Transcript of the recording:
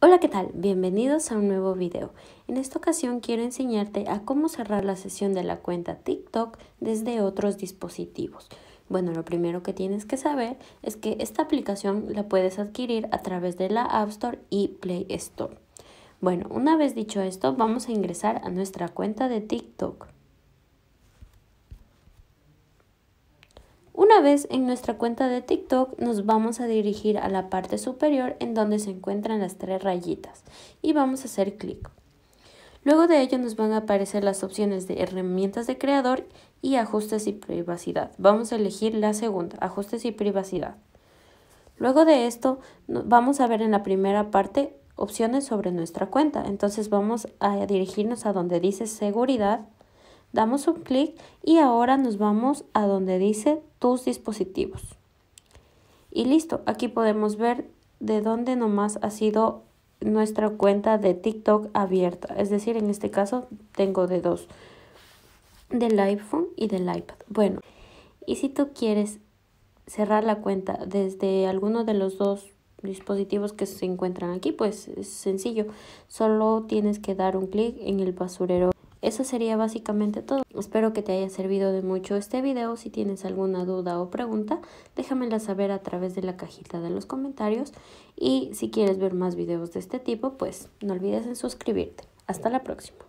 Hola, ¿qué tal? Bienvenidos a un nuevo video. En esta ocasión quiero enseñarte a cómo cerrar la sesión de la cuenta TikTok desde otros dispositivos. Bueno, lo primero que tienes que saber es que esta aplicación la puedes adquirir a través de la App Store y Play Store. Bueno, una vez dicho esto, vamos a ingresar a nuestra cuenta de TikTok. Una vez en nuestra cuenta de TikTok nos vamos a dirigir a la parte superior en donde se encuentran las tres rayitas y vamos a hacer clic. Luego de ello nos van a aparecer las opciones de herramientas de creador y ajustes y privacidad. Vamos a elegir la segunda, ajustes y privacidad. Luego de esto vamos a ver en la primera parte opciones sobre nuestra cuenta. Entonces vamos a dirigirnos a donde dice seguridad, damos un clic y ahora nos vamos a donde dice tus dispositivos. Y listo, aquí podemos ver de dónde nomás ha sido nuestra cuenta de TikTok abierta. Es decir, en este caso tengo de dos, del iPhone y del iPad. Bueno, y si tú quieres cerrar la cuenta desde alguno de los dos dispositivos que se encuentran aquí, pues es sencillo. Solo tienes que dar un clic en el basurero eso sería básicamente todo. Espero que te haya servido de mucho este video. Si tienes alguna duda o pregunta, déjamela saber a través de la cajita de los comentarios. Y si quieres ver más videos de este tipo, pues no olvides en suscribirte. Hasta la próxima.